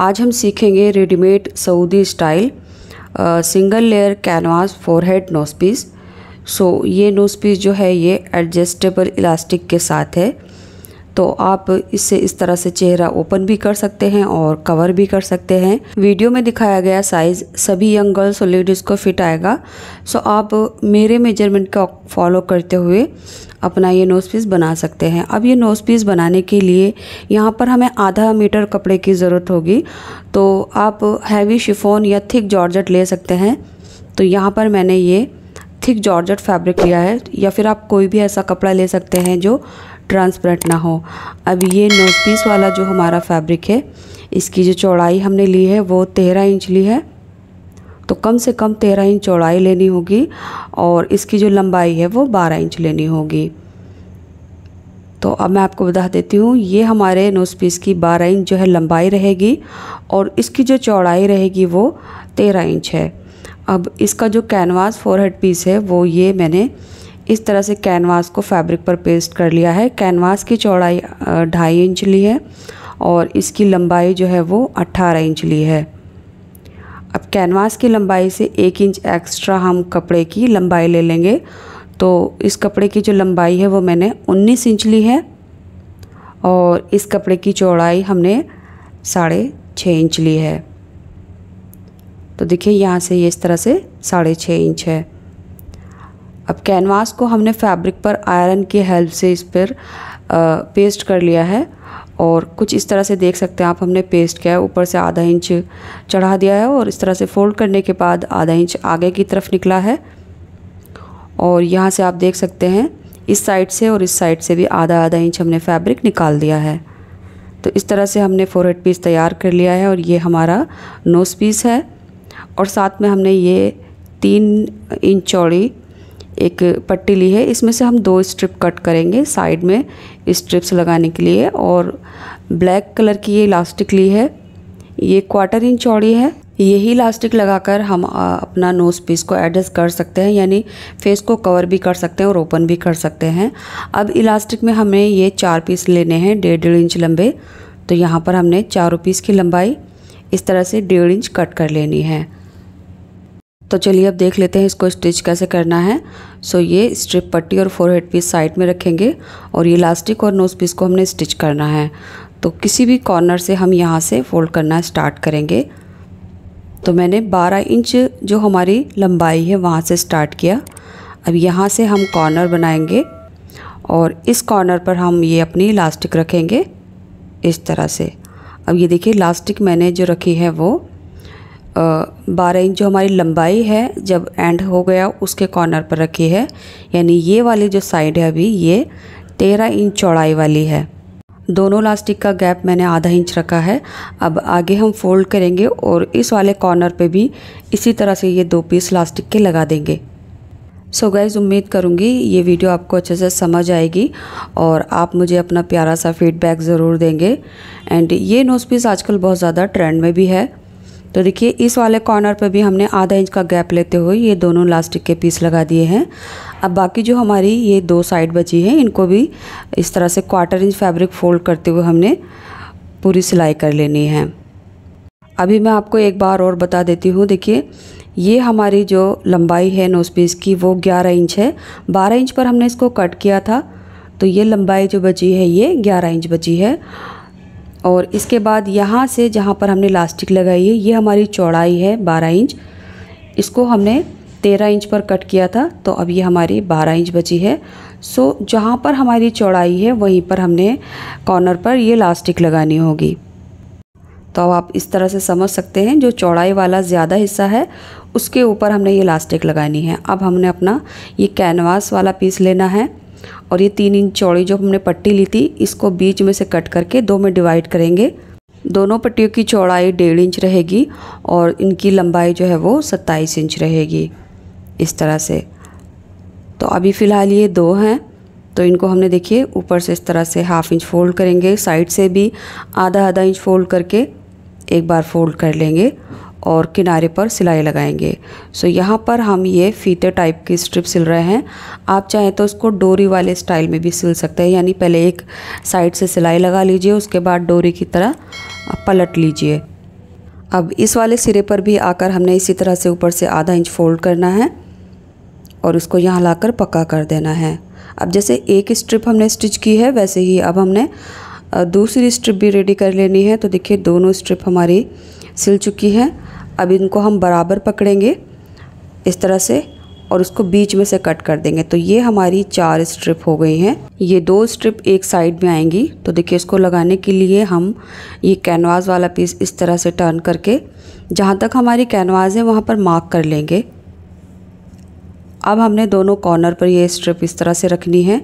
आज हम सीखेंगे readymade Saudi style single layer canvas forehead nose piece so ये नोज पीस जो है ये एडजस्टेबल इलास्टिक के साथ है तो आप इससे इस तरह से चेहरा ओपन भी कर सकते हैं और कवर भी कर सकते हैं वीडियो में दिखाया गया साइज़ सभी यंग गर्ल्स और लेडीज़ को फिट आएगा सो आप मेरे मेजरमेंट का फॉलो करते हुए अपना ये नोज़ पीस बना सकते हैं अब ये नोज़ पीस बनाने के लिए यहाँ पर हमें आधा मीटर कपड़े की ज़रूरत होगी तो आप हैवी शिफोन या थिक जॉर्जट ले सकते हैं तो यहाँ पर मैंने ये थिक जॉर्जट फैब्रिक लिया है या फिर आप कोई भी ऐसा कपड़ा ले सकते हैं जो ट्रांसपेरेंट ना हो अब ये नोज पीस वाला जो हमारा फैब्रिक है इसकी जो चौड़ाई हमने ली है वो तेरह इंच ली है तो कम से कम तेरह इंच चौड़ाई लेनी होगी और इसकी जो लंबाई है वो बारह इंच लेनी होगी तो अब मैं आपको बता देती हूँ ये हमारे नोज पीस की बारह इंच जो है लंबाई रहेगी और इसकी जो चौड़ाई रहेगी वो तेरह इंच है अब इसका जो कैनवास फोर हेड पीस है वो ये मैंने इस तरह से कैनवास को फैब्रिक पर पेस्ट कर लिया है कैनवास की चौड़ाई ढाई इंच ली है और इसकी लंबाई जो है वो अट्ठारह इंच ली है अब कैनवास की लंबाई से एक इंच एक्स्ट्रा हम कपड़े की लंबाई ले लेंगे तो इस कपड़े की जो लंबाई है वो मैंने 19 इंच ली है और इस कपड़े की चौड़ाई हमने साढ़े छः इंच ली है तो देखिए यहाँ से ये इस तरह से साढ़े छः इंच है अब कैनवास को हमने फैब्रिक पर आयरन की हेल्प से इस पर पेस्ट कर लिया है और कुछ इस तरह से देख सकते हैं आप हमने पेस्ट किया है ऊपर से आधा इंच चढ़ा दिया है और इस तरह से फोल्ड करने के बाद आधा इंच आगे की तरफ निकला है और यहाँ से आप देख सकते हैं इस साइड से और इस साइड से भी आधा आधा इंच हमने फैब्रिक निकाल दिया है तो इस तरह से हमने हेड पीस तैयार कर लिया है और ये हमारा नोस पीस है और साथ में हमने ये तीन इंच चौड़ी एक पट्टी ली है इसमें से हम दो स्ट्रिप कट करेंगे साइड में स्ट्रिप्स लगाने के लिए और ब्लैक कलर की ये इलास्टिक ली है ये क्वार्टर इंच चौड़ी है यही इलास्टिक लगाकर हम अपना नोज़ पीस को एडजस्ट कर सकते हैं यानी फेस को कवर भी कर सकते हैं और ओपन भी कर सकते हैं अब इलास्टिक में हमें ये चार पीस लेने हैं डेढ़ डेढ़ इंच लंबे तो यहाँ पर हमने चारों पीस की लंबाई इस तरह से डेढ़ इंच कट कर लेनी है तो चलिए अब देख लेते हैं इसको स्टिच कैसे करना है सो ये स्ट्रिप पट्टी और फोर हेड पीस साइड में रखेंगे और ये इलास्टिक और नोज़ पीस को हमने स्टिच करना है तो किसी भी कॉर्नर से हम यहाँ से फोल्ड करना स्टार्ट करेंगे तो मैंने 12 इंच जो हमारी लंबाई है वहाँ से स्टार्ट किया अब यहाँ से हम कॉर्नर बनाएंगे और इस कॉर्नर पर हम ये अपनी इलास्टिक रखेंगे इस तरह से अब ये देखिए इलास्टिक मैंने जो रखी है वो बारह इंच जो हमारी लंबाई है जब एंड हो गया उसके कॉर्नर पर रखी है यानी ये वाली जो साइड है अभी ये तेरह इंच चौड़ाई वाली है दोनों लास्टिक का गैप मैंने आधा इंच रखा है अब आगे हम फोल्ड करेंगे और इस वाले कॉर्नर पे भी इसी तरह से ये दो पीस लास्टिक के लगा देंगे सो so गाइज़ उम्मीद करूँगी ये वीडियो आपको अच्छे से समझ आएगी और आप मुझे अपना प्यारा सा फीडबैक ज़रूर देंगे एंड ये नोज पीस आजकल बहुत ज़्यादा ट्रेंड में भी है तो देखिए इस वाले कॉर्नर पर भी हमने आधा इंच का गैप लेते हुए ये दोनों लास्टिक के पीस लगा दिए हैं अब बाकी जो हमारी ये दो साइड बची हैं इनको भी इस तरह से क्वार्टर इंच फैब्रिक फोल्ड करते हुए हमने पूरी सिलाई कर लेनी है अभी मैं आपको एक बार और बता देती हूँ देखिए ये हमारी जो लंबाई है नोज पीस की वो 11 इंच है 12 इंच पर हमने इसको कट किया था तो ये लंबाई जो बची है ये 11 इंच बची है और इसके बाद यहाँ से जहाँ पर हमने लास्टिक लगाई है ये हमारी चौड़ाई है 12 इंच इसको हमने 13 इंच पर कट किया था तो अब ये हमारी 12 इंच बची है सो जहाँ पर हमारी चौड़ाई है वहीं पर हमने कॉर्नर पर ये लास्टिक लगानी होगी तो अब आप इस तरह से समझ सकते हैं जो चौड़ाई वाला ज़्यादा हिस्सा है उसके ऊपर हमने ये लास्टिक लगानी है अब हमने अपना ये कैनवास वाला पीस लेना है और ये तीन इंच चौड़ी जो हमने पट्टी ली थी इसको बीच में से कट करके दो में डिवाइड करेंगे दोनों पट्टियों की चौड़ाई डेढ़ इंच रहेगी और इनकी लंबाई जो है वो सत्ताईस इंच रहेगी इस तरह से तो अभी फ़िलहाल ये दो हैं तो इनको हमने देखिए ऊपर से इस तरह से हाफ इंच फोल्ड करेंगे साइड से भी आधा आधा इंच फोल्ड करके एक बार फोल्ड कर लेंगे और किनारे पर सिलाई लगाएंगे सो यहाँ पर हम ये फीते टाइप की स्ट्रिप सिल रहे हैं आप चाहें तो इसको डोरी वाले स्टाइल में भी सिल सकते हैं यानी पहले एक साइड से सिलाई लगा लीजिए उसके बाद डोरी की तरह पलट लीजिए अब इस वाले सिरे पर भी आकर हमने इसी तरह से ऊपर से आधा इंच फोल्ड करना है और उसको यहाँ ला पक्का कर देना है अब जैसे एक स्ट्रिप हमने स्टिच की है वैसे ही अब हमने दूसरी स्ट्रिप भी रेडी कर लेनी है तो देखिए दोनों स्ट्रिप हमारी सिल चुकी हैं अब इनको हम बराबर पकड़ेंगे इस तरह से और उसको बीच में से कट कर देंगे तो ये हमारी चार स्ट्रिप हो गई हैं ये दो स्ट्रिप एक साइड में आएंगी तो देखिए इसको लगाने के लिए हम ये कैनवास वाला पीस इस तरह से टर्न करके जहाँ तक हमारी कैनवास है वहाँ पर मार्क कर लेंगे अब हमने दोनों कॉर्नर पर ये स्ट्रिप इस तरह से रखनी है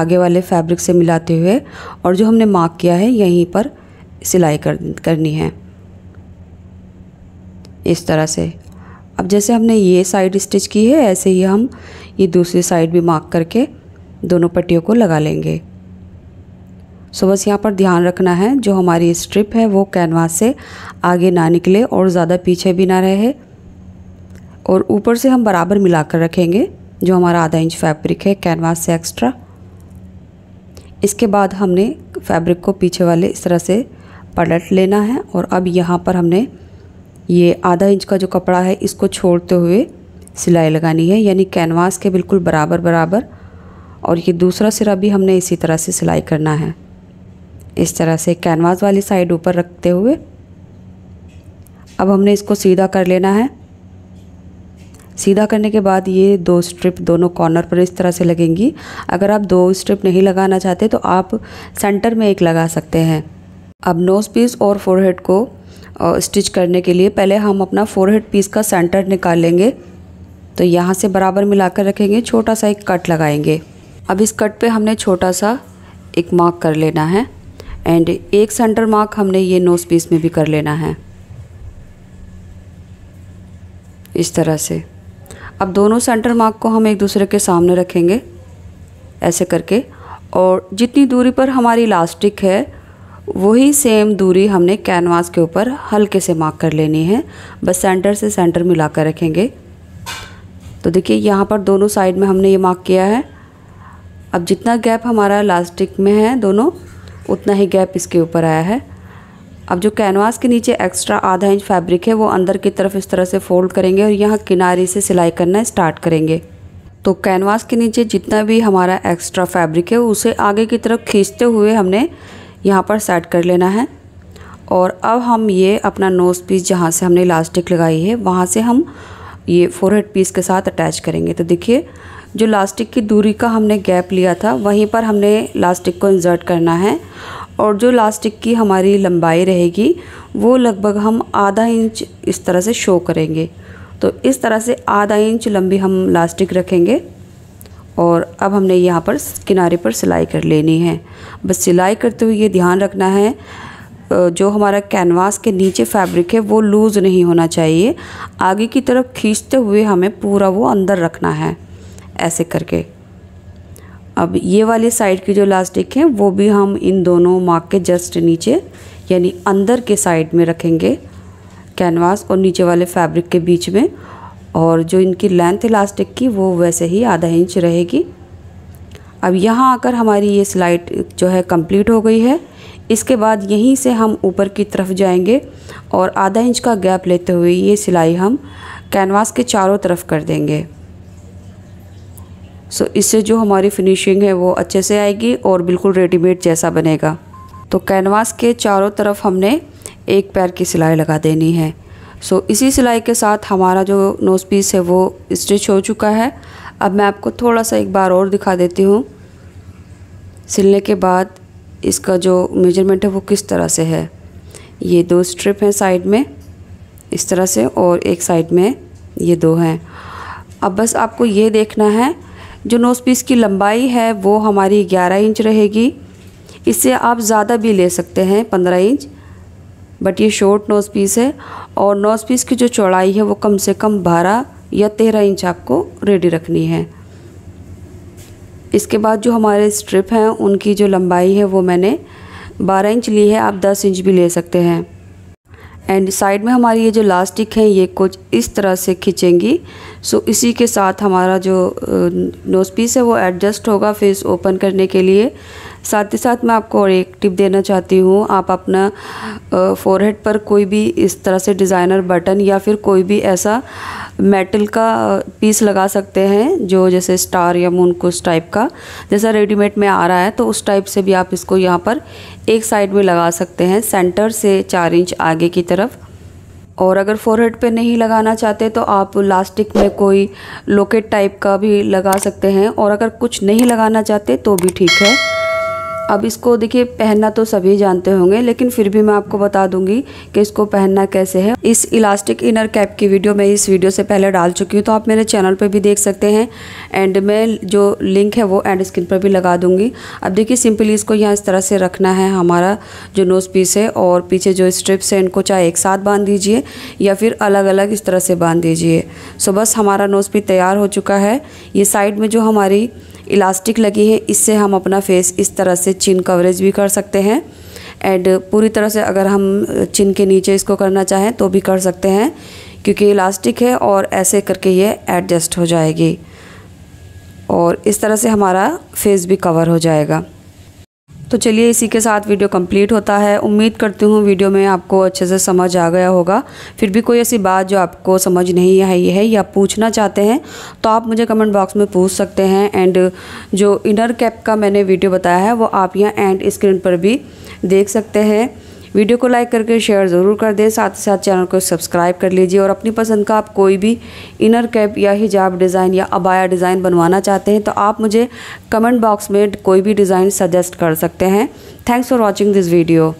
आगे वाले फैब्रिक से मिलाते हुए और जो हमने मार्क किया है यहीं पर सिलाई कर करनी है इस तरह से अब जैसे हमने ये साइड स्टिच की है ऐसे ही हम ये दूसरी साइड भी मार्क करके दोनों पट्टियों को लगा लेंगे सो बस यहाँ पर ध्यान रखना है जो हमारी स्ट्रिप है वो कैनवास से आगे ना निकले और ज़्यादा पीछे भी ना रहे और ऊपर से हम बराबर मिलाकर रखेंगे जो हमारा आधा इंच फैब्रिक है कैनवास से एक्स्ट्रा इसके बाद हमने फैब्रिक को पीछे वाले इस तरह से पलट लेना है और अब यहाँ पर हमने ये आधा इंच का जो कपड़ा है इसको छोड़ते हुए सिलाई लगानी है यानी कैनवास के बिल्कुल बराबर बराबर और ये दूसरा सिरा भी हमने इसी तरह से सिलाई करना है इस तरह से कैनवास वाली साइड ऊपर रखते हुए अब हमने इसको सीधा कर लेना है सीधा करने के बाद ये दो स्ट्रिप दोनों कॉर्नर पर इस तरह से लगेंगी अगर आप दो स्ट्रिप नहीं लगाना चाहते तो आप सेंटर में एक लगा सकते हैं अब नोज़ पीस और फोरहेड को स्टिच करने के लिए पहले हम अपना हेड पीस का सेंटर निकाल लेंगे तो यहाँ से बराबर मिलाकर रखेंगे छोटा सा एक कट लगाएंगे अब इस कट पे हमने छोटा सा एक मार्क कर लेना है एंड एक सेंटर मार्क हमने ये नोज पीस में भी कर लेना है इस तरह से अब दोनों सेंटर मार्क को हम एक दूसरे के सामने रखेंगे ऐसे करके और जितनी दूरी पर हमारी इलास्टिक है वही सेम दूरी हमने कैनवास के ऊपर हल्के से मार्क कर लेनी है बस सेंटर से सेंटर मिला कर रखेंगे तो देखिए यहाँ पर दोनों साइड में हमने ये मार्क किया है अब जितना गैप हमारा इलास्टिक में है दोनों उतना ही गैप इसके ऊपर आया है अब जो कैनवास के नीचे एक्स्ट्रा आधा इंच फैब्रिक है वो अंदर की तरफ इस तरह से फोल्ड करेंगे और यहाँ किनारे से सिलाई करना स्टार्ट करेंगे तो कैनवास के नीचे जितना भी हमारा एक्स्ट्रा फैब्रिक है उसे आगे की तरफ खींचते हुए हमने यहाँ पर सेट कर लेना है और अब हम ये अपना नोज़ पीस जहाँ से हमने इलास्टिक लगाई है वहाँ से हम ये हेड पीस के साथ अटैच करेंगे तो देखिए जो लास्टिक की दूरी का हमने गैप लिया था वहीं पर हमने लास्टिक को इंसर्ट करना है और जो लास्टिक की हमारी लंबाई रहेगी वो लगभग हम आधा इंच इस तरह से शो करेंगे तो इस तरह से आधा इंच लंबी हम लास्टिक रखेंगे और अब हमने यहाँ पर किनारे पर सिलाई कर लेनी है बस सिलाई करते हुए ये ध्यान रखना है जो हमारा कैनवास के नीचे फैब्रिक है वो लूज़ नहीं होना चाहिए आगे की तरफ खींचते हुए हमें पूरा वो अंदर रखना है ऐसे करके अब ये वाली साइड की जो लास्टिक है वो भी हम इन दोनों मार्क के जस्ट नीचे यानी अंदर के साइड में रखेंगे कैनवास और नीचे वाले फैब्रिक के बीच में और जो इनकी लेंथ इलास्टिक की वो वैसे ही आधा इंच रहेगी अब यहाँ आकर हमारी ये स्लाइड जो है कंप्लीट हो गई है इसके बाद यहीं से हम ऊपर की तरफ जाएंगे और आधा इंच का गैप लेते हुए ये सिलाई हम कैनवास के चारों तरफ कर देंगे सो इससे जो हमारी फिनिशिंग है वो अच्छे से आएगी और बिल्कुल रेडीमेड जैसा बनेगा तो कैनवास के चारों तरफ हमने एक पैर की सिलाई लगा देनी है सो so, इसी सिलाई के साथ हमारा जो नोज़ पीस है वो स्टिच हो चुका है अब मैं आपको थोड़ा सा एक बार और दिखा देती हूँ सिलने के बाद इसका जो मेजरमेंट है वो किस तरह से है ये दो स्ट्रिप हैं साइड में इस तरह से और एक साइड में ये दो हैं अब बस आपको ये देखना है जो नोज़ पीस की लंबाई है वो हमारी 11 इंच रहेगी इससे आप ज़्यादा भी ले सकते हैं 15 इंच बट ये शॉर्ट नोज़ पीस है और नोज़ पीस की जो चौड़ाई है वो कम से कम बारह या तेरह इंच आपको रेडी रखनी है इसके बाद जो हमारे स्ट्रिप हैं उनकी जो लंबाई है वो मैंने 12 इंच ली है आप 10 इंच भी ले सकते हैं एंड साइड में हमारी ये जो लास्टिक है ये कुछ इस तरह से खींचेंगी सो so, इसी के साथ हमारा जो नोज पीस है वो एडजस्ट होगा फेस ओपन करने के लिए साथ ही साथ मैं आपको और एक टिप देना चाहती हूँ आप अपना फोरहेड पर कोई भी इस तरह से डिज़ाइनर बटन या फिर कोई भी ऐसा मेटल का पीस लगा सकते हैं जो जैसे स्टार या मून कुछ टाइप का जैसा रेडीमेड में आ रहा है तो उस टाइप से भी आप इसको यहाँ पर एक साइड में लगा सकते हैं सेंटर से चार इंच आगे की तरफ और अगर फोरहेड पे नहीं लगाना चाहते तो आप लास्टिक में कोई लोकेट टाइप का भी लगा सकते हैं और अगर कुछ नहीं लगाना चाहते तो भी ठीक है अब इसको देखिए पहनना तो सभी जानते होंगे लेकिन फिर भी मैं आपको बता दूंगी कि इसको पहनना कैसे है इस इलास्टिक इनर कैप की वीडियो मैं इस वीडियो से पहले डाल चुकी हूँ तो आप मेरे चैनल पर भी देख सकते हैं एंड में जो लिंक है वो एंड स्क्रीन पर भी लगा दूंगी अब देखिए सिंपली इसको यहाँ इस तरह से रखना है हमारा जो नोज पीस है और पीछे जो स्ट्रिप्स है इनको चाहे एक साथ बांध दीजिए या फिर अलग अलग इस तरह से बांध दीजिए सो बस हमारा नोज पीस तैयार हो चुका है ये साइड में जो हमारी इलास्टिक लगी है इससे हम अपना फेस इस तरह से चिन कवरेज भी कर सकते हैं एंड पूरी तरह से अगर हम चिन के नीचे इसको करना चाहें तो भी कर सकते हैं क्योंकि इलास्टिक है और ऐसे करके ये एडजस्ट हो जाएगी और इस तरह से हमारा फेस भी कवर हो जाएगा तो चलिए इसी के साथ वीडियो कंप्लीट होता है उम्मीद करती हूँ वीडियो में आपको अच्छे से समझ आ गया होगा फिर भी कोई ऐसी बात जो आपको समझ नहीं आई है या पूछना चाहते हैं तो आप मुझे कमेंट बॉक्स में पूछ सकते हैं एंड जो इनर कैप का मैंने वीडियो बताया है वो आप यहाँ एंड स्क्रीन पर भी देख सकते हैं वीडियो को लाइक करके शेयर ज़रूर कर दें साथ ही साथ चैनल को सब्सक्राइब कर लीजिए और अपनी पसंद का आप कोई भी इनर कैप या हिजाब डिज़ाइन या अबाया डिज़ाइन बनवाना चाहते हैं तो आप मुझे कमेंट बॉक्स में कोई भी डिज़ाइन सजेस्ट कर सकते हैं thanks for watching this video